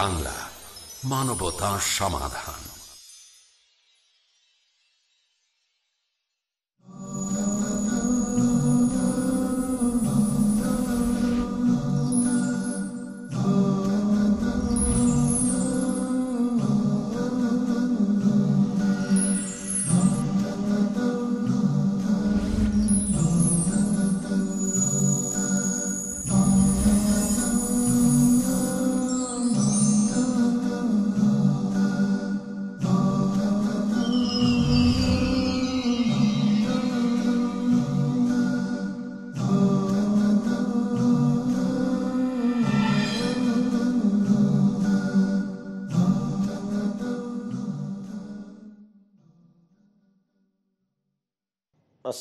বাংলা মানবতা সমাধান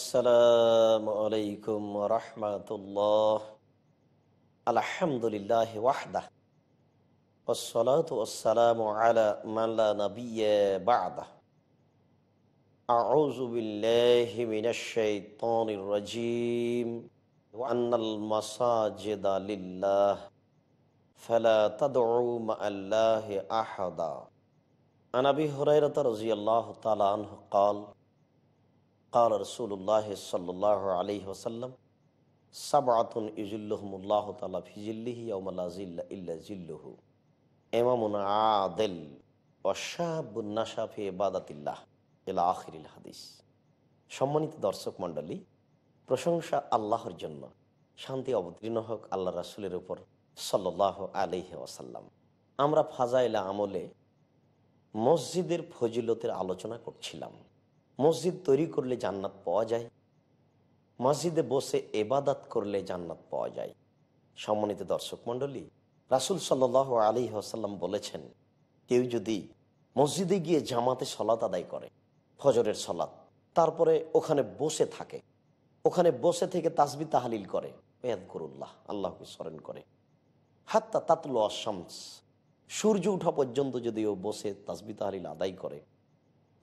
আসসালামু আলাইকুম রহমতুল্লাহ আলহামদুলিল্লাহ ওয়াহদা والصلاة والسلام على من لا نبي بعده أعوذ بالله من الشيطان الرجيم وأن المساجد لله فلا تدعوا مع الله أحدا عن أبي هريرة رضي الله تعالى عنه قال قال رسول الله صلى الله عليه وسلم سبعة يجلهم الله تعالى في جله يوم لا زل إلا جله امام عادل وشاب النشا في عبادة الله إلى آخر الحديث সম্মানিত দর্শক মণ্ডলী প্রশংসা আল্লাহর জন্য শান্তি অবতীর্ণ হোক আল্লাহ রাসুলের উপর সাল্লাহ আলিহে ওয়াসাল্লাম আমরা ফাজাইলা আমলে মসজিদের ফজিলতের আলোচনা করছিলাম মসজিদ তৈরি করলে জান্নাত পাওয়া যায় মসজিদে বসে এবাদাত করলে জান্নাত পাওয়া যায় সম্মানিত দর্শক মণ্ডলী রাসুল সাল্লাহ আলী আসাল্লাম বলেছেন কেউ যদি মসজিদে গিয়ে জামাতে সলাত আদায় করে ফজরের সলাত তারপরে ওখানে বসে থাকে ওখানে বসে থেকে তাসবি তাহালিল করে বেয়াদ করুল্লাহ আল্লাহকে স্মরণ করে হাত্তা তাতলো আসামস সূর্য উঠা পর্যন্ত যদি ও বসে তাসবি তাহালিল আদায় করে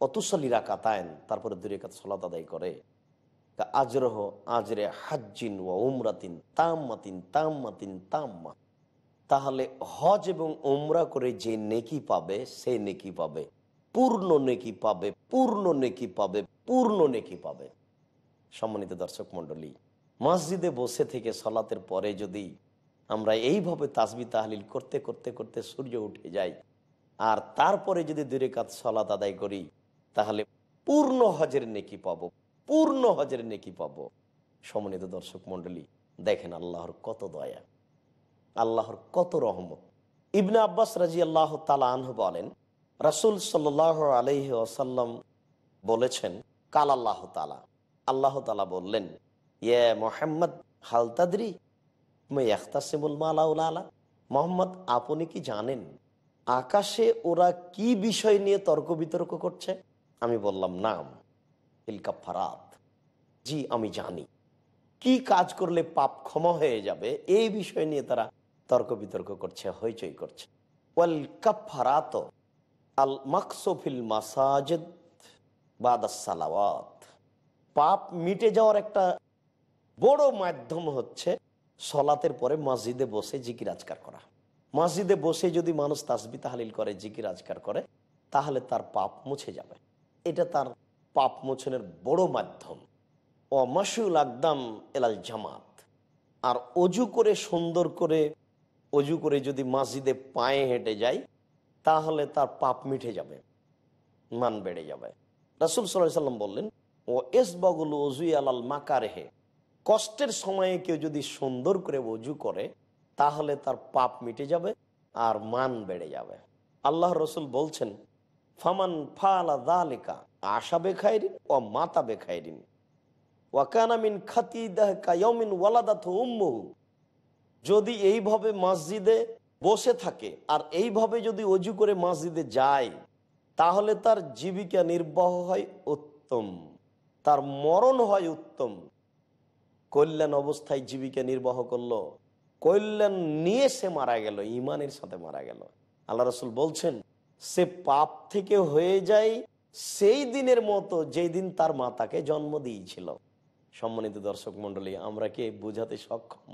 অতুসলিরা কাতায়ন তারপরে দূরে কাত সলাত আদায় করে তা আজরহ আজরে হাজিন ও উমরাতিন তাম্মাতিন তাম্মাতিন তাম্মা তাহলে হজ এবং ওমরা করে যে নেকি পাবে সে নেকি পাবে পূর্ণ নেকি পাবে পূর্ণ নেকি পাবে পূর্ণ নেকি পাবে সম্মানিত দর্শক মন্ডলী মসজিদে বসে থেকে সলাতের পরে যদি আমরা এইভাবে তাসবি তাহলিল করতে করতে করতে সূর্য উঠে যায় আর তারপরে যদি দূরে রেখাত সলাত আদায় করি তাহলে পূর্ণ হজের নেকি পাব পূর্ণ হজের নেকি পাব সমন্বিত দর্শক মন্ডলী দেখেন আল্লাহর কত দয়া আল্লাহর কত রহমত ইবনা আব্বাস রাজি আল্লাহ তালা আনহু বলেন রাসুল সাল আলহি আসাল্লাম বলেছেন কাল আল্লাহ তালা আল্লাহ তালা বললেন ইয়ে মোহাম্মদ হালতাদি মেয়াখতাসিমুল মালাউলা মোহাম্মদ আপনি কি জানেন আকাশে ওরা কি বিষয় নিয়ে তর্ক বিতর্ক করছে আমি বললাম নাম হিলকা ফারাত জি আমি জানি কি কাজ করলে পাপ ক্ষমা হয়ে যাবে এই বিষয় নিয়ে তারা তর্ক বিতর্ক করছে হইচই করছে ওয়াল আল মাকসফিল মাসাজেদ বাদাসালাওয়াত পাপ মিটে যাওয়ার একটা বড় মাধ্যম হচ্ছে সলাতের পরে মসজিদে বসে জিকির আজকার করা মসজিদে বসে যদি মানুষ তাসবি তাহালিল করে জিকির আজকার করে তাহলে তার পাপ মুছে যাবে এটা তার পাপ মোচনের বড় মাধ্যম ও মাসুল আকদাম এলাল জামাত আর অজু করে সুন্দর করে অজু করে যদি মসজিদে পায়ে হেঁটে যায় তাহলে তার পাপ মিঠে যাবে মান বেড়ে যাবে রাসুল সাল্লাহ সাল্লাম বললেন ও এস বগুল অজুই আলাল মাকারেহে কষ্টের সময়ে কেউ যদি সুন্দর করে অজু করে তাহলে তার পাপ মিটে যাবে আর মান বেড়ে যাবে আল্লাহ রসুল বলছেন ফামান ফালা দালিকা আশা বেখায়রিন ও মাতা বেখায়রিন ওয়াকানামিন খাতি দাহমিন ওয়ালাদাত উম্মহু যদি এইভাবে মসজিদে বসে থাকে আর এইভাবে যদি অজু করে মসজিদে যায় তাহলে তার জীবিকা নির্বাহ হয় উত্তম তার মরণ হয় উত্তম কল্যাণ অবস্থায় জীবিকা নির্বাহ করলো কল্যাণ নিয়ে সে মারা গেল ইমানের সাথে মারা গেল আল্লাহ রসুল বলছেন সে পাপ থেকে হয়ে যায় সেই দিনের মতো যেই দিন তার মা তাকে জন্ম দিয়েছিল সম্মানিত দর্শক মন্ডলী আমরা কি বুঝাতে সক্ষম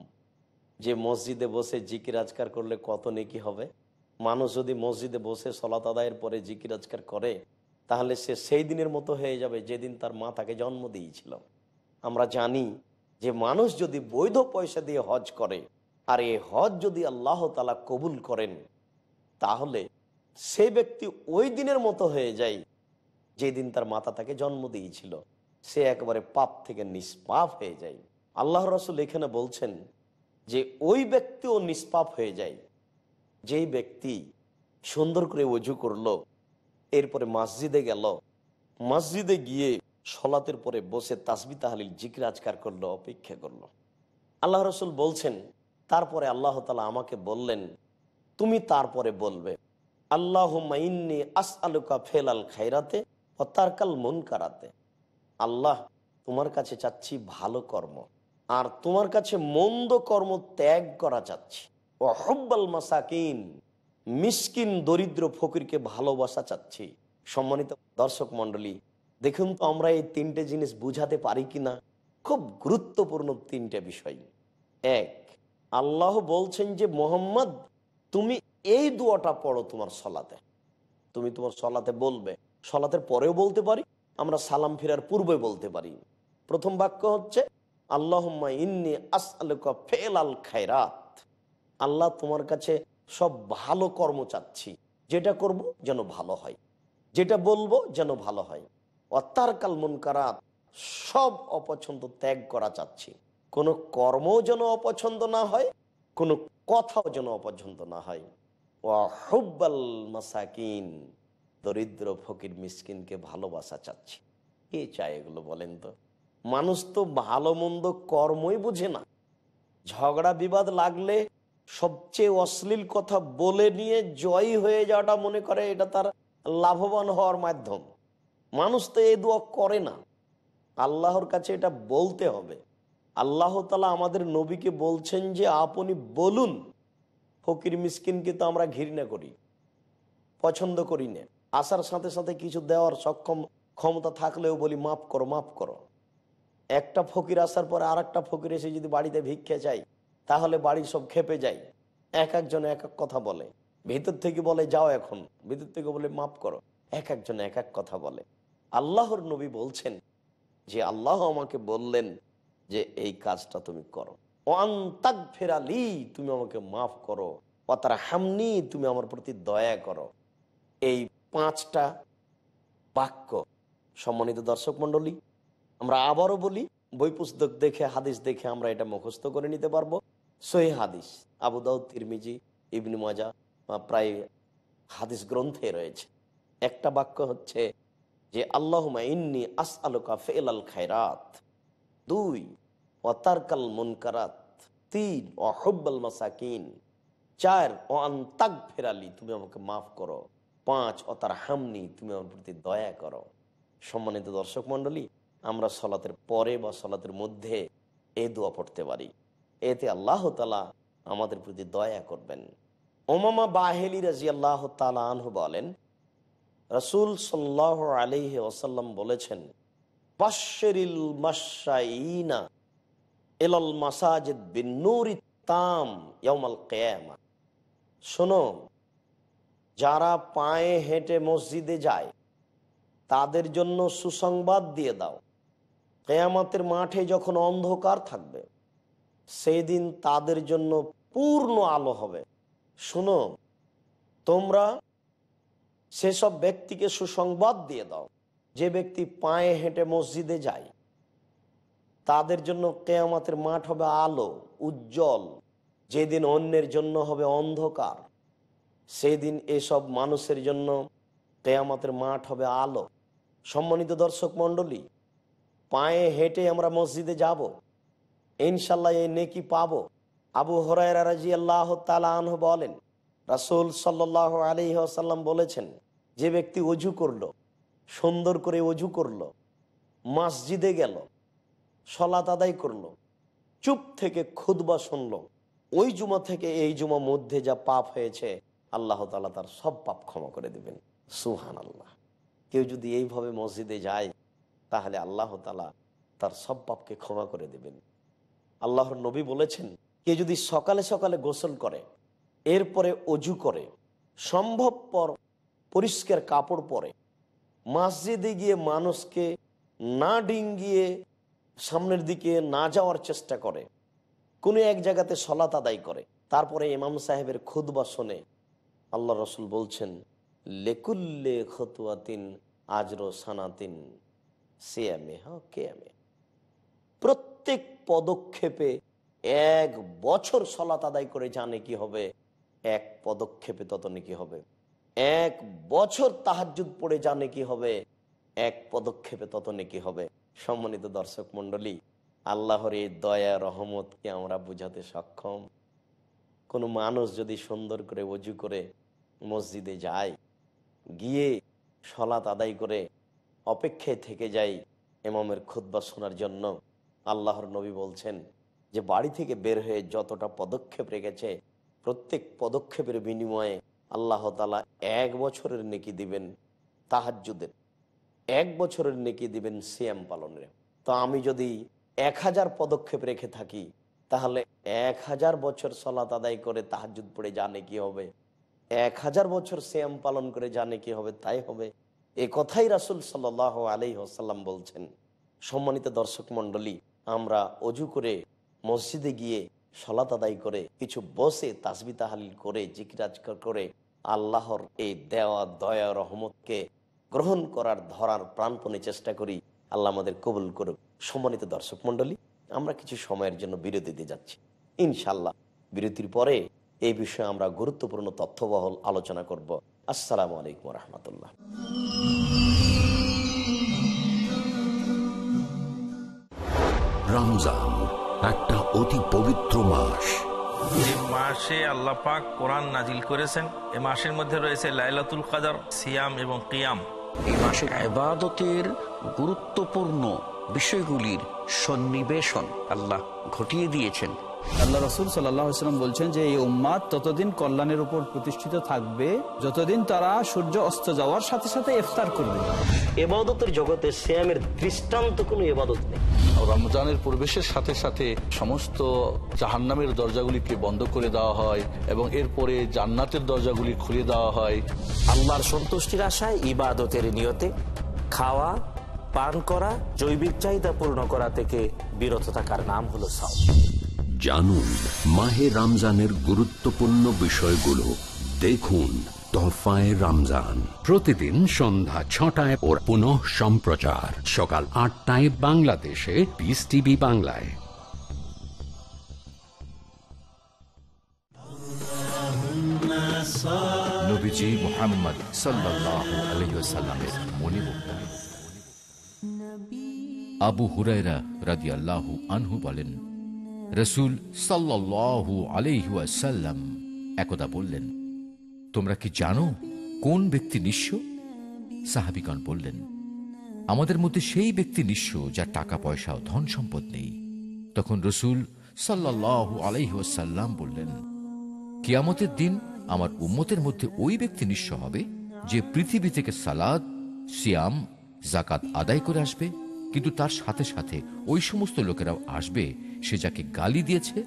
যে মসজিদে বসে জিকির আজকার করলে কত নেকি হবে মানুষ যদি মসজিদে বসে সলাত আদায়ের পরে জিকির আজকার করে তাহলে সে সেই দিনের মতো হয়ে যাবে যেদিন তার মা তাকে জন্ম দিয়েছিল আমরা জানি যে মানুষ যদি বৈধ পয়সা দিয়ে হজ করে আর এই হজ যদি আল্লাহ তালা কবুল করেন তাহলে সেই ব্যক্তি ওই দিনের মতো হয়ে যায় যেদিন তার মাতা তাকে জন্ম দিয়েছিল সে একবারে পাপ থেকে নিষ্পাপ হয়ে যায় আল্লাহ রসুল এখানে বলছেন যে ওই ব্যক্তিও নিষ্পাপ হয়ে যায় যেই ব্যক্তি সুন্দর করে অজু করল এরপরে মসজিদে গেল মসজিদে গিয়ে সলাতের পরে বসে তাসবি তাহালিল জিকির আজকার করলো অপেক্ষা করলো আল্লাহ রসুল বলছেন তারপরে আল্লাহ তালা আমাকে বললেন তুমি তারপরে বলবে আল্লাহ মাইন্নি আস আলুকা ফেল আল খাইরাতে হত্যারকাল মন কারাতে আল্লাহ তোমার কাছে চাচ্ছি ভালো কর্ম আর তোমার কাছে মন্দ কর্ম ত্যাগ করা চাচ্ছি অহব্বাল মাসাকিম মিসকিন দরিদ্র ফকিরকে ভালোবাসা চাচ্ছি সম্মানিত দর্শক মণ্ডলী দেখুন তো আমরা এই তিনটে জিনিস বুঝাতে পারি কিনা খুব গুরুত্বপূর্ণ তিনটে বিষয় এক আল্লাহ বলছেন যে মোহাম্মদ তুমি এই দুয়াটা পড়ো তোমার সলাতে তুমি তোমার সলাতে বলবে সলাতের পরেও বলতে পারি আমরা সালাম ফিরার পূর্বে বলতে পারি প্রথম বাক্য হচ্ছে আল্লাহ ইন্নি আসআলুকা খায়রাত আল্লাহ তোমার কাছে সব ভালো কর্ম চাচ্ছি যেটা করব যেন ভালো হয় যেটা বলবো যেন ভালো হয় অত্যার কাল মুনকারাত সব অপছন্দ ত্যাগ করা চাচ্ছি কোনো কর্ম যেন অপছন্দ না হয় কোনো কথাও যেন অপর্যন্ত না হয় ওয়াহব্বাল মাসাকিন দরিদ্র ফকির মিসকিনকে ভালোবাসা চাচ্ছি কে চায় এগুলো বলেন তো মানুষ তো ভালো মন্দ কর্মই বুঝে না ঝগড়া বিবাদ লাগলে সবচেয়ে অশ্লীল কথা বলে নিয়ে জয়ী হয়ে যাওয়াটা মনে করে এটা তার লাভবান হওয়ার মাধ্যম মানুষ তো এ দোয়া করে না আল্লাহর কাছে এটা বলতে হবে আল্লাহ তালা আমাদের নবীকে বলছেন যে আপনি বলুন ফকির মিসকিনকে তো আমরা ঘৃণা করি পছন্দ করি না আসার সাথে সাথে কিছু দেওয়ার সক্ষম ক্ষমতা থাকলেও বলি মাফ করো মাফ করো একটা ফকির আসার পরে আর একটা ফকির এসে যদি বাড়িতে ভিক্ষে যায় তাহলে বাড়ির সব খেপে যায় এক একজন এক এক কথা বলে ভিতর থেকে বলে যাও এখন ভিতর থেকে বলে মাফ করো এক একজন এক এক কথা বলে আল্লাহর নবী বলছেন যে আল্লাহ আমাকে বললেন যে এই কাজটা তুমি করো অন্তাক ফেরালি তুমি আমাকে মাফ করো অতার হামনি তুমি আমার প্রতি দয়া করো এই পাঁচটা বাক্য সম্মানিত দর্শক মন্ডলী আমরা আবারও বলি বই পুস্তক দেখে হাদিস দেখে আমরা এটা মুখস্থ করে নিতে পারবো সহি হাদিস আবু দাউদ তিরমিজি ইবনি মাজা প্রায় হাদিস গ্রন্থে রয়েছে একটা বাক্য হচ্ছে যে আল্লাহ ইন্নি আস আলকা ফেল আল খায়রাত দুই অতারকাল মনকারাত তিন অহব্বাল মাসাকিন চার ও আন্তাক ফেরালি তুমি আমাকে মাফ করো পাঁচ অতার হামনি তুমি আমার প্রতি দয়া করো সম্মানিত দর্শক মন্ডলী আমরা সলাতের পরে বা সলাতের মধ্যে এ দোয়া পড়তে পারি এতে আল্লাহ তালা আমাদের প্রতি দয়া করবেন ওমামা বাহেলি রাজি আল্লাহ তালা আনহু বলেন রসুল সাল্লাহ আলিহ ওসাল্লাম বলেছেন পাশেরিল মাসাইনা এলল মাসাজিদ বিনুরি তাম কেয়ামা শোনো যারা পায়ে হেঁটে মসজিদে যায় তাদের জন্য সুসংবাদ দিয়ে দাও কেয়ামাতের মাঠে যখন অন্ধকার থাকবে সেই দিন তাদের জন্য পূর্ণ আলো হবে শুনো তোমরা সেসব ব্যক্তিকে সুসংবাদ দিয়ে দাও যে ব্যক্তি পায়ে হেঁটে মসজিদে যায় তাদের জন্য কেয়ামাতের মাঠ হবে আলো উজ্জ্বল যেদিন অন্যের জন্য হবে অন্ধকার সেদিন এসব মানুষের জন্য কেয়ামাতের মাঠ হবে আলো সম্মানিত দর্শক মণ্ডলী পায়ে হেঁটে আমরা মসজিদে যাব ইনশাল্লাহ এই নেকি পাবো আবু হরাই আল্লাহ তালাহ বলেন রাসুল সাল্লাহ আলি আসাল্লাম বলেছেন যে ব্যক্তি অজু করল সুন্দর করে অজু করল মসজিদে গেল সলাত আদায় করলো চুপ থেকে খুদবা শুনলো ওই জুমা থেকে এই জুমা মধ্যে যা পাপ হয়েছে আল্লাহ তালা তার সব পাপ ক্ষমা করে দেবেন সুহান আল্লাহ কেউ যদি এইভাবে মসজিদে যায় তাহলে আল্লাহ তালা তার সব পাপকে ক্ষমা করে দেবেন আল্লাহর নবী বলেছেন কে যদি সকালে সকালে গোসল করে এরপরে অজু করে সম্ভবপর পরিষ্কার কাপড় পরে মসজিদে গিয়ে মানুষকে না ডিঙ্গিয়ে সামনের দিকে না যাওয়ার চেষ্টা করে কোনো এক জায়গাতে সলাত আদায় করে তারপরে ইমাম সাহেবের বা শোনে আল্লাহ রসুল বলছেন লেকুল্লে খতুয়াতিন আজরো সানাতিন সে কে আমি প্রত্যেক পদক্ষেপে এক বছর সলাত আদায় করে জানে কি হবে এক পদক্ষেপে তত নাকি হবে এক বছর তাহাজুদ পড়ে জানে কি হবে এক পদক্ষেপে তত নাকি হবে সম্মানিত দর্শক মন্ডলী আল্লাহর এই দয়া রহমতকে আমরা বোঝাতে সক্ষম কোনো মানুষ যদি সুন্দর করে অজু করে মসজিদে যায় গিয়ে সলাত আদায় করে অপেক্ষায় থেকে যায় এমামের খুদ্া শোনার জন্য আল্লাহর নবী বলছেন যে বাড়ি থেকে বের হয়ে যতটা পদক্ষেপ রেখেছে প্রত্যেক পদক্ষেপের বিনিময়ে আল্লাহ তালা এক বছরের নেকি দিবেন তাহাজুদের এক বছরের নেকি দিবেন সিএম পালনের তো আমি যদি এক হাজার পদক্ষেপ রেখে থাকি তাহলে এক হাজার বছর সলাত আদায় করে তাহাজুদ পড়ে জানে কি হবে এক হাজার বছর সিয়াম পালন করে জানে কি হবে তাই হবে এ কথাই রাসুল সাল আলি হাসাল্লাম বলছেন সম্মানিত দর্শক মন্ডলী আমরা অজু করে মসজিদে গিয়ে সলাত আদায় করে কিছু বসে তাসবি তাহালিল করে জিকিরাজ করে আল্লাহর এই দেওয়া দয়া রহমতকে গ্রহণ করার ধরার প্রাণপণে চেষ্টা করি আল্লাহ আমাদের কবুল করুক সম্মানিত দর্শক মন্ডলী আমরা কিছু সময়ের জন্য বিরতিতে যাচ্ছি ইনশাল্লাহ বিরতির পরে এই বিষয়ে আমরা গুরুত্বপূর্ণ তথ্যবহল আলোচনা করব আসসালামু আলাইকুম রহমতুল্লাহ রমজান একটা অতি পবিত্র মাস যে মাসে আল্লাহ কোরআন নাজিল করেছেন এ মাসের মধ্যে রয়েছে লাইলাতুল কাদার সিয়াম এবং কিয়াম এই মাসে আবাদতের গুরুত্বপূর্ণ বিষয়গুলির সন্নিবেশন আল্লাহ ঘটিয়ে দিয়েছেন আল্লাহ রসুল সাল্লাম বলছেন যে এই উম্মাদ ততদিন কল্যাণের উপর প্রতিষ্ঠিত থাকবে যতদিন তারা সূর্য অস্ত যাওয়ার সাথে সাথে ইফতার করবে এবাদতের জগতে শ্যামের দৃষ্টান্ত কোনো এবাদত নেই রমজানের প্রবেশের সাথে সাথে সমস্ত জাহান্নামের দরজাগুলিকে বন্ধ করে দেওয়া হয় এবং এরপরে জান্নাতের দরজাগুলি খুলে দেওয়া হয় আল্লাহর সন্তুষ্টির আশায় ইবাদতের নিয়তে খাওয়া পান করা জৈবিক চাহিদা পূর্ণ করা থেকে বিরত থাকার নাম হলো সাউ জানুন মাহে রমজানের গুরুত্বপূর্ণ বিষয়গুলো দেখুন তোহফায় রমজান প্রতিদিন সন্ধ্যা ছটায় ওর পুনঃ সম্প্রচার সকাল আটটায় বাংলাদেশে পিস টিভি বাংলায় নবীজি মোহাম্মদ সাল্লাল্লাহু আলাইহি ওয়াসাল্লামের আবু হুরায়রা রাদিয়াল্লাহু আনহু বলেন রসুল সাল্লাল্লাহু আলাইহি ওয়াসাল্লাম একদা বললেন তোমরা কি জানো কোন ব্যক্তি নিঃস্ব সাহাবিগণ বললেন আমাদের মধ্যে সেই ব্যক্তি নিঃস্ব যার টাকা পয়সা ও ধন সম্পদ নেই তখন রসুল সাল্লাহ আলাইহাল্লাম বললেন কিয়ামতের দিন আমার উম্মতের মধ্যে ওই ব্যক্তি নিঃস্ব হবে যে পৃথিবী থেকে সালাদ সিয়াম জাকাত আদায় করে আসবে কিন্তু তার সাথে সাথে ওই সমস্ত লোকেরাও আসবে সে যাকে গালি দিয়েছে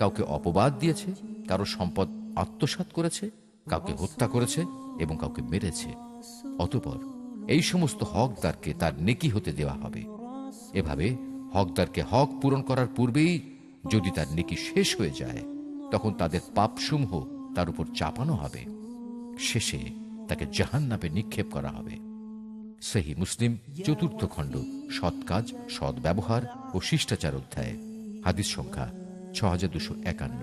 কাউকে অপবাদ দিয়েছে কারো সম্পদ আত্মসাত করেছে কাউকে হত্যা করেছে এবং কাউকে মেরেছে অতপর এই সমস্ত হকদারকে তার নেকি হতে দেওয়া হবে এভাবে হকদারকে হক পূরণ করার পূর্বেই যদি তার নেকি শেষ হয়ে যায় তখন তাদের পাপসমূহ তার উপর চাপানো হবে শেষে তাকে জাহান নামে নিক্ষেপ করা হবে সেহী মুসলিম চতুর্থ খণ্ড সৎ কাজ সদ্ব্যবহার ও শিষ্টাচার অধ্যায় হাদিস সংখ্যা ছ হাজার দুশো একান্ন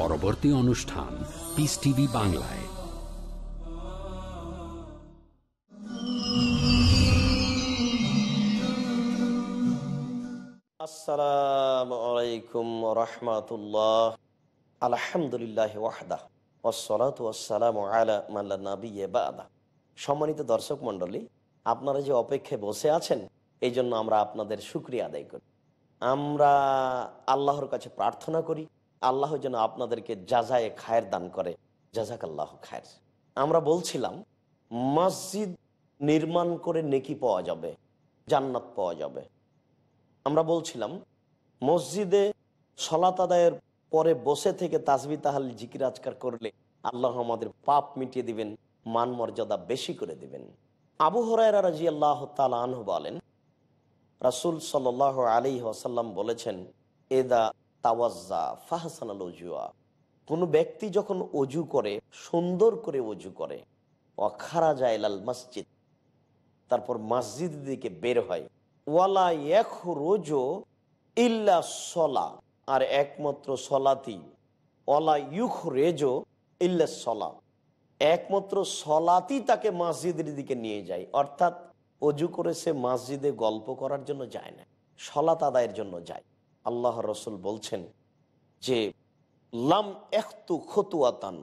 পরবর্তী অনুষ্ঠান পিস টিভি বাংলায় আসসালামু আলাইকুম রহমাতুল্লাহ আলহামদুলিল্লাহ ওয়াহদা ওসলাত ওসালাম আলা মাল্লা নাবি বাদা সম্মানিত দর্শক মণ্ডলী আপনারা যে অপেক্ষায় বসে আছেন এই জন্য আমরা আপনাদের সুক্রিয়া আদায় করি আমরা আল্লাহর কাছে প্রার্থনা করি আল্লাহ যেন আপনাদেরকে যাজায় খায়ের দান করে যাজাক আল্লাহ খায়ের আমরা বলছিলাম মসজিদ নির্মাণ করে নেকি পাওয়া যাবে জান্নাত পাওয়া যাবে আমরা বলছিলাম মসজিদে সলাত আদায়ের পরে বসে থেকে তাজবি তাহাল জিকির আজকার করলে আল্লাহ আমাদের পাপ মিটিয়ে দিবেন মান মর্যাদা বেশি করে দিবেন আবু হরায়রা রাজি আল্লাহ তালহ বলেন রাসুল সাল আলী আসাল্লাম বলেছেন এদা তাওয়াজ্জা ফাহসানাল অজুয়া কোনো ব্যক্তি যখন অজু করে সুন্দর করে অজু করে অখারা যায় লাল মসজিদ তারপর মসজিদ দিকে বের হয় ওয়ালা এক রোজো ইল্লা সলা আর একমাত্র সলাতি ওয়ালা ইউখ রেজো ইল্লা সলা একমাত্র সলাতি তাকে মসজিদের দিকে নিয়ে যায় অর্থাৎ অজু করে সে মসজিদে গল্প করার জন্য যায় না সলাত আদায়ের জন্য যায় আল্লাহ রসুল বলছেন যে লাম একটু খতুয়াতান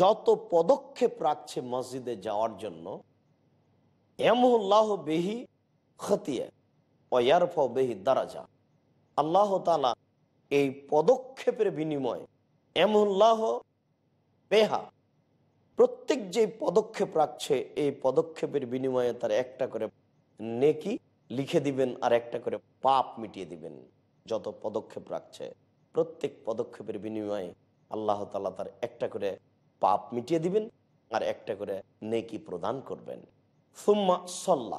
যত পদক্ষেপ রাখছে মসজিদে যাওয়ার জন্য বেহি বেহি দারাজা আল্লাহ তালা এই পদক্ষেপের বিনিময়ে এমুল্লাহ বেহা প্রত্যেক যে পদক্ষেপ রাখছে এই পদক্ষেপের বিনিময়ে তার একটা করে নেকি লিখে দিবেন আর একটা করে পাপ মিটিয়ে দিবেন যত পদক্ষেপ রাখছে প্রত্যেক পদক্ষেপের বিনিময়ে আল্লাহ তালা তার একটা করে পাপ মিটিয়ে দিবেন আর একটা করে নেকি প্রদান করবেন সুম্মা সল্লা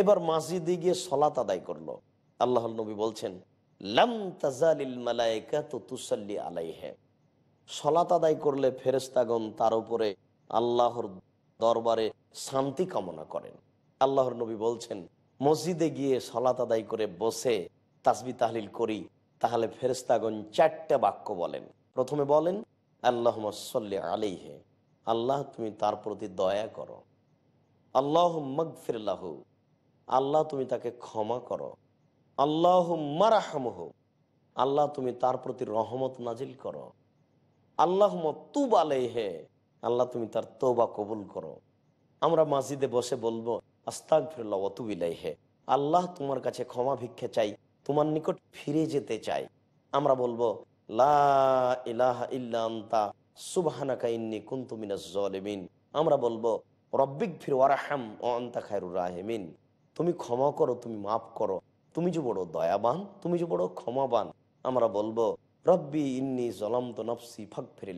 এবার মসজিদে গিয়ে সলাত আদায় করলো আল্লাহ নবী বলছেন সলাত আদায় করলে ফেরেস্তাগণ তার উপরে আল্লাহর দরবারে শান্তি কামনা করেন আল্লাহর নবী বলছেন মসজিদে গিয়ে সলাত আদায় করে বসে তাসবি তাহলিল করি তাহলে ফেরেস্তাগন চারটা বাক্য বলেন প্রথমে বলেন আল্লাহ সাল্লি আলিহে আল্লাহ তুমি তার প্রতি দয়া করো আল্লাহ মগফিরাহ আল্লাহ তুমি তাকে ক্ষমা করো আল্লাহ মারাহমহ আল্লাহ তুমি তার প্রতি রহমত নাজিল করো আল্লাহ তুব আলেহে আল্লাহ তুমি তার তোবা কবুল করো আমরা মাসজিদে বসে বলবো আস্তাক ফিরল্লা অতুবিলাইহে আল্লাহ তোমার কাছে ক্ষমা ভিক্ষে চাই তোমার নিকট ফিরে যেতে চাই আমরা বলবো লা সুবাহানাকা ইন্নি আমরা বলবো রব্বিক ফির ওয়ারাহাম ও আন্তা খায়রুর রাহেমিন তুমি ক্ষমা করো তুমি মাফ করো তুমি যে বড় দয়াবান তুমি যে বড় ক্ষমাবান আমরা বলবো রব্বি ইন্নি জলন্ত নফসি ফাঁক ফিরে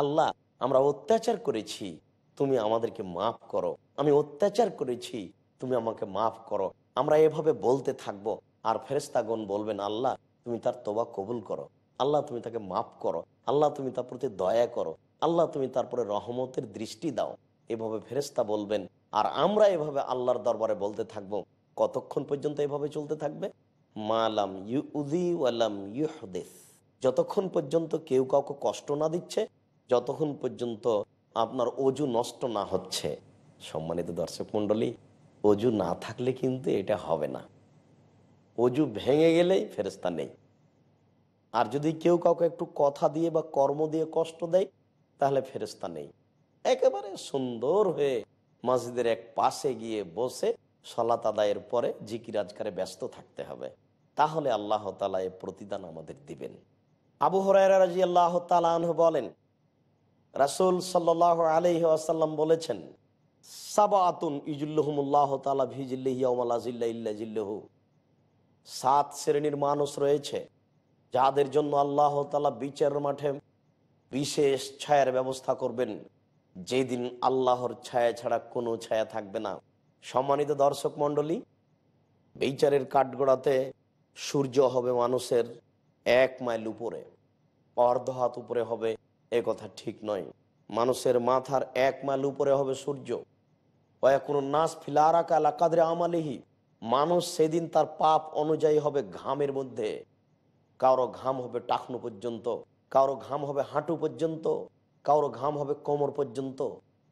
আল্লাহ আমরা অত্যাচার করেছি তুমি আমাদেরকে মাফ করো আমি অত্যাচার করেছি তুমি আমাকে মাফ করো আমরা এভাবে বলতে থাকবো আর ফেরেস্তাগণ বলবেন আল্লাহ তুমি তার তোবা কবুল করো আল্লাহ তুমি তাকে মাফ করো আল্লাহ তুমি তার প্রতি দয়া করো আল্লাহ তুমি তারপরে রহমতের দৃষ্টি দাও এভাবে ফেরেস্তা বলবেন আর আমরা এভাবে আল্লাহর দরবারে বলতে থাকবো কতক্ষণ পর্যন্ত এভাবে চলতে থাকবে মালাম উদি ওয়ালাম ইউহদেশ যতক্ষণ পর্যন্ত কেউ কাউকে কষ্ট না দিচ্ছে যতক্ষণ পর্যন্ত আপনার অজু নষ্ট না হচ্ছে সম্মানিত দর্শক মণ্ডলী অজু না থাকলে কিন্তু এটা হবে না অজু ভেঙে গেলেই ফেরস্তা নেই আর যদি কেউ কাউকে একটু কথা দিয়ে বা কর্ম দিয়ে কষ্ট দেয় তাহলে ফেরস্তা নেই একেবারে সুন্দর হয়ে মসজিদের এক পাশে গিয়ে বসে সলাত আদায়ের পরে জিকির আজকারে ব্যস্ত থাকতে হবে তাহলে আল্লাহ তালা এ প্রতিদান আমাদের দিবেন আবু হরাই আল্লাহ তালাহ বলেন রাসুল সাল্লাহ আলহ আসাল্লাম বলেছেন সাবাতুন ইজুল্লাহমুল্লাহ তালা ভিজিল্লাহ সাত শ্রেণীর মানুষ রয়েছে যাদের জন্য আল্লাহ তালা বিচারের মাঠে বিশেষ ছায়ার ব্যবস্থা করবেন যেদিন আল্লাহর ছায়া ছাড়া কোনো ছায়া থাকবে না সম্মানিত দর্শক মণ্ডলী বিচারের কাঠগড়াতে সূর্য হবে মানুষের এক মাইল উপরে অর্ধ হাত উপরে হবে এ কথা ঠিক নয় মানুষের মাথার এক মাইল উপরে হবে সূর্য নাস মানুষ সেদিন তার পাপ অনুযায়ী হবে ঘামের মধ্যে কারো ঘাম হবে টাকনো পর্যন্ত কারো ঘাম হবে হাঁটু পর্যন্ত কারো ঘাম হবে কোমর পর্যন্ত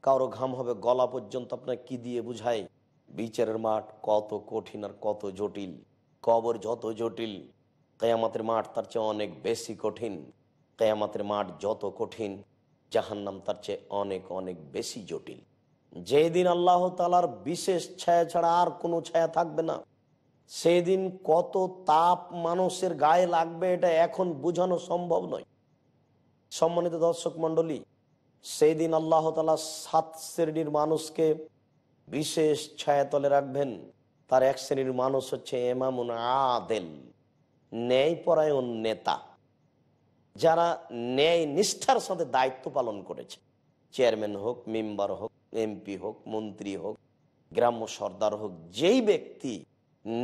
কারো ঘাম হবে গলা পর্যন্ত আপনার কি দিয়ে বুঝায় বিচারের মাঠ কত কঠিন আর কত জটিল কবর যত জটিল কেয়ামাতের মাঠ তার চেয়ে অনেক বেশি কঠিন কেয়ামাতের মাঠ যত কঠিন জাহান্নাম তার চেয়ে অনেক অনেক বেশি জটিল যেই দিন আল্লাহ তালার বিশেষ ছায়া ছাড়া আর কোনো ছায়া থাকবে না সেই দিন কত তাপ মানুষের গায়ে লাগবে এটা এখন বোঝানো সম্ভব নয় সম্মানিত দর্শক মন্ডলী সেই দিন আল্লাহ তালা সাত শ্রেণীর মানুষকে বিশেষ ছায়া তলে রাখবেন তার এক শ্রেণীর মানুষ হচ্ছে এমামুন আদেল ন্যায়পরায়ণ নেতা যারা ন্যায় নিষ্ঠার সাথে দায়িত্ব পালন করেছে চেয়ারম্যান হোক মেম্বার হোক এমপি হোক মন্ত্রী হোক গ্রাম্য সর্দার হোক যেই ব্যক্তি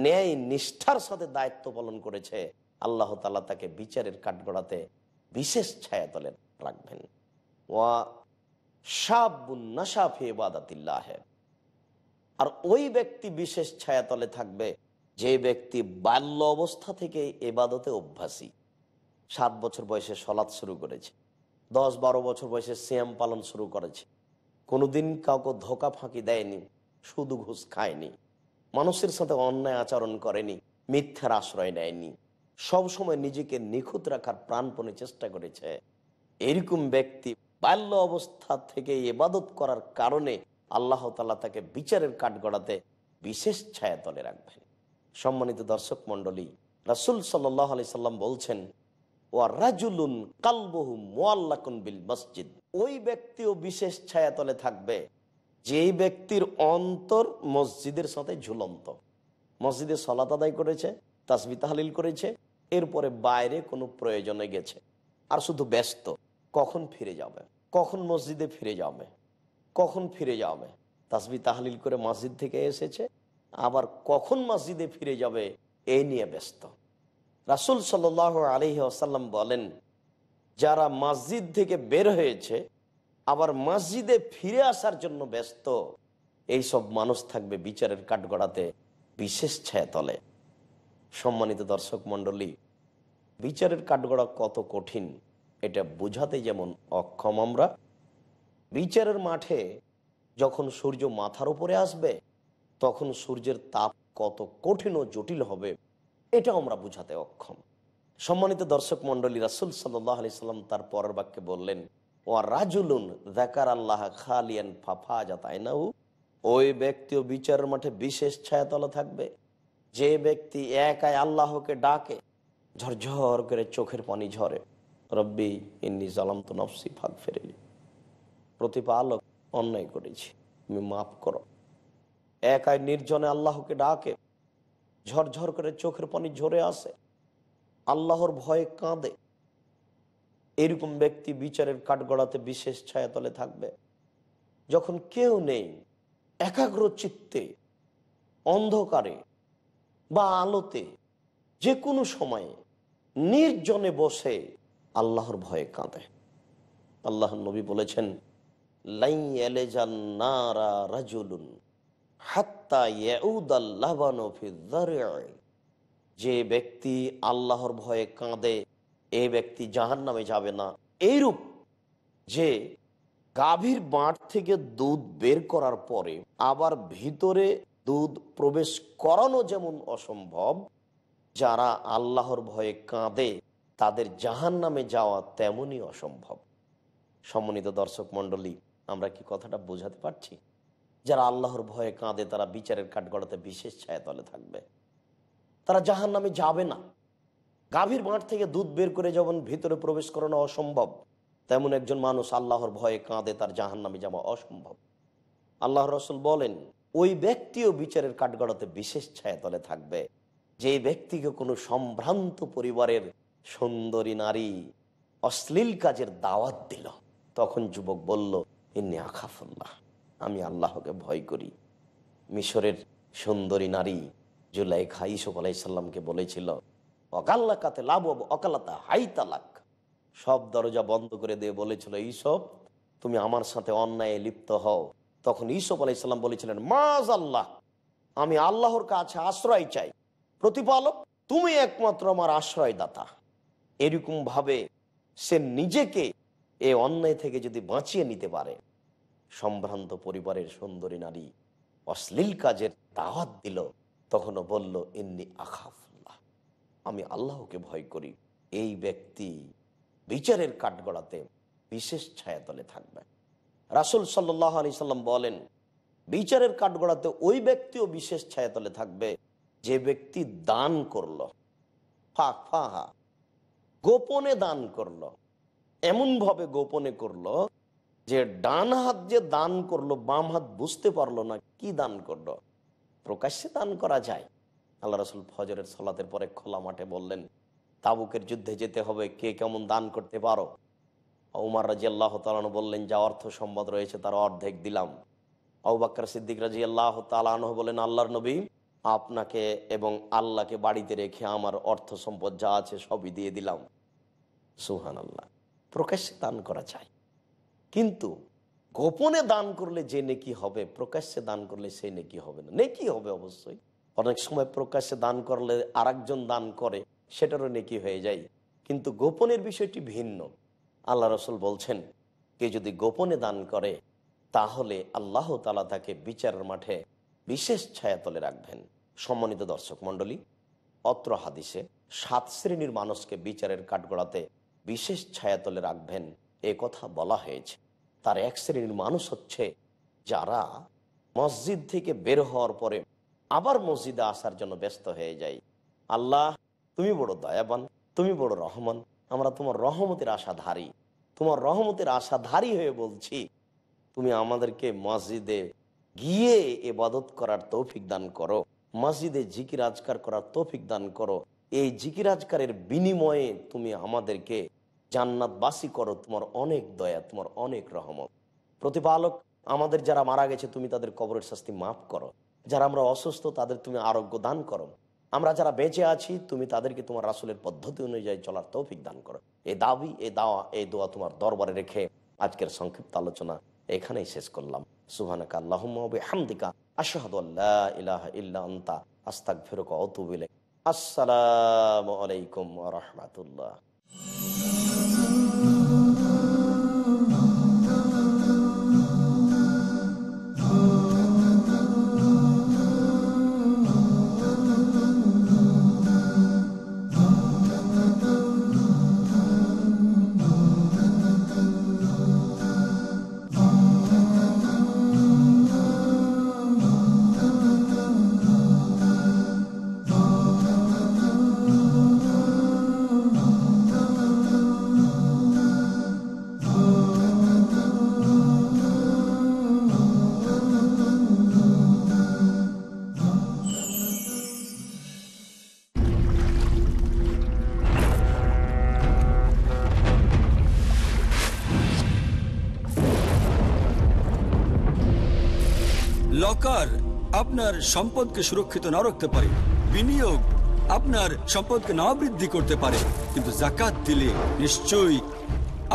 ন্যায় নিষ্ঠার সাথে দায়িত্ব পালন করেছে আল্লাহ তালা তাকে বিচারের কাঠগড়াতে বিশেষ ছায়া তলে রাখবেন আর ওই ব্যক্তি বিশেষ ছায়াতলে থাকবে যে ব্যক্তি বাল্য অবস্থা থেকে এবাদতে অভ্যাসী সাত বছর বয়সে সলাৎ শুরু করেছে দশ বারো বছর বয়সে শ্যাম পালন শুরু করেছে কোনোদিন কাউকে ধোকা ফাঁকি দেয়নি শুধু ঘুষ খায়নি মানুষের সাথে অন্যায় আচরণ করেনি মিথ্যার আশ্রয় নেয়নি সবসময় নিজেকে নিখুঁত রাখার প্রাণপণে চেষ্টা করেছে এরকম ব্যক্তি বাল্য অবস্থা থেকে এবাদত করার কারণে আল্লাহ তালা তাকে বিচারের কাঠগড়াতে বিশেষ ছায়া তলে রাখবেন সম্মানিত দর্শক মন্ডলী রাসুল সাল্লাহ আলি সাল্লাম বলছেন ও রাজুল কালবহু মোয়াল্লাকুন বিল মসজিদ ওই ব্যক্তিও বিশেষ ছায়াতলে থাকবে যেই ব্যক্তির অন্তর মসজিদের সাথে ঝুলন্ত মসজিদে সলাত আদায় করেছে তাসবি হালিল করেছে এরপরে বাইরে কোনো প্রয়োজনে গেছে আর শুধু ব্যস্ত কখন ফিরে যাবে কখন মসজিদে ফিরে যাবে কখন ফিরে যাবে তাসবি তাহলিল করে মসজিদ থেকে এসেছে আবার কখন মসজিদে ফিরে যাবে এই নিয়ে ব্যস্ত রাসুল সাল আলহি আসাল্লাম বলেন যারা মসজিদ থেকে বের হয়েছে আবার মসজিদে ফিরে আসার জন্য ব্যস্ত এই সব মানুষ থাকবে বিচারের কাঠগড়াতে বিশেষ ছায়াতলে সম্মানিত দর্শক মণ্ডলী বিচারের কাঠগড়া কত কঠিন এটা বোঝাতে যেমন অক্ষম আমরা বিচারের মাঠে যখন সূর্য মাথার উপরে আসবে তখন সূর্যের তাপ কত কঠিন ও জটিল হবে এটা আমরা বুঝাতে অক্ষম সম্মানিত দর্শক মন্ডলী রাসুল সাল্লাম তার পরের বাক্যে বললেন ও রাজুলুন দেখার আল্লাহ খালিয়ান ফাফা যাতায়নাহু ওই ও বিচার মাঠে বিশেষ ছায়াতলা থাকবে যে ব্যক্তি একাই আল্লাহকে ডাকে ঝরঝর করে চোখের পানি ঝরে রব্বি ইন্নি জালাম তো নফসি ফাঁক ফেরেলি প্রতিপালক অন্যায় করেছি তুমি মাফ করো একাই নির্জনে আল্লাহকে ডাকে ঝরঝর করে চোখের পানি ঝরে আসে আল্লাহর ভয়ে কাঁদে এরকম ব্যক্তি বিচারের কাঠগড়াতে বিশেষ ছায়াতলে থাকবে যখন কেউ নেই একাগ্র চিত্তে অন্ধকারে বা আলোতে যে কোনো সময়ে নির্জনে বসে আল্লাহর ভয়ে কাঁদে আল্লাহ নবী বলেছেন হাত্তা ইয়াউদাল্লাবানো ফি যারঈ যে ব্যক্তি আল্লাহর ভয়ে কাঁদে এ ব্যক্তি জাহান নামে যাবে না এইরূপ যে গাভীর বাঁট থেকে দুধ বের করার পরে আবার ভিতরে দুধ প্রবেশ করানো যেমন অসম্ভব যারা আল্লাহর ভয়ে কাঁদে তাদের জাহান নামে যাওয়া তেমনই অসম্ভব সম্মানিত দর্শক মণ্ডলী আমরা কি কথাটা বোঝাতে পারছি যারা আল্লাহর ভয়ে কাঁদে তারা বিচারের কাঠগড়াতে বিশেষ ছায়াতলে থাকবে তারা জাহান নামে যাবে না গাভীর মাঠ থেকে দুধ বের করে যেমন ভিতরে প্রবেশ করানো অসম্ভব তেমন একজন মানুষ আল্লাহর ভয়ে কাঁদে তার জাহান নামে যাওয়া অসম্ভব আল্লাহ রসুল বলেন ওই ব্যক্তিও বিচারের কাঠগড়াতে বিশেষ ছায়াতলে থাকবে যে ব্যক্তিকে কোনো সম্ভ্রান্ত পরিবারের সুন্দরী নারী অশ্লীল কাজের দাওয়াত দিল তখন যুবক বলল ইন্নি আখাফুল্লাহ আমি আল্লাহকে ভয় করি মিশরের সুন্দরী নারী জুলাইখা ইসুফ সাল্লামকে বলেছিল অকাল্লাকাতে লাভ হবো অকালাতা হাই তালাক সব দরজা বন্ধ করে দিয়ে বলেছিল ইসব তুমি আমার সাথে অন্যায় লিপ্ত হও তখন ইসব সাল্লাম বলেছিলেন মাজ আল্লাহ আমি আল্লাহর কাছে আশ্রয় চাই প্রতিপালক তুমি একমাত্র আমার আশ্রয়দাতা এরকমভাবে সে নিজেকে এ অন্যায় থেকে যদি বাঁচিয়ে নিতে পারে সম্ভ্রান্ত পরিবারের সুন্দরী নারী অশ্লীল কাজের দাওয়াত দিল তখনও বলল ইন্নি আখাফুল্লাহ আমি আল্লাহকে ভয় করি এই ব্যক্তি বিচারের কাঠগড়াতে বিশেষ ছায়াতলে থাকবে রাসুল সাল্লাহ আলি সাল্লাম বলেন বিচারের কাঠগড়াতে ওই ব্যক্তিও বিশেষ ছায়াতলে থাকবে যে ব্যক্তি দান করল ফাঁক ফাহা গোপনে দান করল এমনভাবে গোপনে করল যে ডান হাত যে দান করলো বাম হাত বুঝতে পারলো না কি দান করলো প্রকাশ্যে দান করা যায় আল্লাহ রসুল ফজরের সলাতের পরে খোলা মাঠে বললেন তাবুকের যুদ্ধে যেতে হবে কে কেমন দান করতে পারো উমার রাজি আল্লাহ তালন বললেন যা অর্থ সম্বদ রয়েছে তার অর্ধেক দিলাম আউবাক্কর সিদ্দিক রাজি আল্লাহ তালানহ বলেন আল্লাহর নবী আপনাকে এবং আল্লাহকে বাড়িতে রেখে আমার অর্থ সম্পদ যা আছে সবই দিয়ে দিলাম সুহান আল্লাহ প্রকাশ্যে দান করা চাই কিন্তু গোপনে দান করলে যে নেকি হবে প্রকাশ্যে দান করলে সেই নেকি হবে না নেকি হবে অবশ্যই অনেক সময় প্রকাশ্যে দান করলে আর দান করে সেটারও নেকি হয়ে যায় কিন্তু গোপনের বিষয়টি ভিন্ন আল্লাহ রসুল বলছেন কে যদি গোপনে দান করে তাহলে আল্লাহ তালা তাকে বিচারের মাঠে বিশেষ ছায়াতলে রাখবেন সম্মানিত দর্শক মন্ডলী অত্র হাদিসে সাত শ্রেণীর মানুষকে বিচারের কাঠগড়াতে বিশেষ ছায়াতলে রাখবেন এ কথা বলা হয়েছে তার এক শ্রেণীর মানুষ হচ্ছে যারা মসজিদ থেকে বের হওয়ার পরে আবার মসজিদে আসার জন্য ব্যস্ত হয়ে যায় আল্লাহ তুমি বড় দয়াবান তুমি বড় রহমান আমরা তোমার রহমতের আশাধারী তোমার রহমতের আশাধারী হয়ে বলছি তুমি আমাদেরকে মসজিদে গিয়ে এবাদত করার তৌফিক দান করো মসজিদে জিকির আজকার করার তৌফিক দান করো এই জিকির আজকারের বিনিময়ে তুমি আমাদেরকে জান্নাতবাসী করো তোমার অনেক দয়া তোমার অনেক রহমত প্রতিপালক আমাদের যারা মারা গেছে তুমি তাদের কবরের শাস্তি মাফ করো যারা আমরা অসুস্থ তাদের তুমি আরোগ্য দান করো আমরা যারা বেঁচে আছি তুমি তাদেরকে তোমার রাসুলের পদ্ধতি অনুযায়ী চলার তৌফিক দান করো এ দাবি এ দাওয়া এ দোয়া তোমার দরবারে রেখে আজকের সংক্ষিপ্ত আলোচনা এখানেই শেষ করলাম সুহানাকা আল্লাহমবে আসসালামু আলাইকুম রহমতুল্লাহ আপনার সম্পদকে সুরক্ষিত না রাখতে পারে বিনিয়োগ আপনার সম্পদকে না বৃদ্ধি করতে পারে কিন্তু জাকাত দিলে নিশ্চয়ই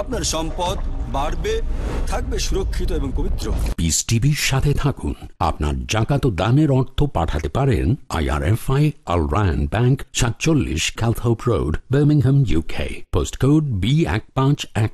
আপনার সম্পদ বাড়বে থাকবে সুরক্ষিত এবং পবিত্র পিস টিভির সাথে থাকুন আপনার জাকাত দানের অর্থ পাঠাতে পারেন আইআরএফআই আল রায়ন ব্যাংক সাতচল্লিশ Calthorpe road Birmingham UK post code B এক পাঁচ এক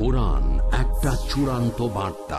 কোরআন একটা চূড়ান্ত বার্তা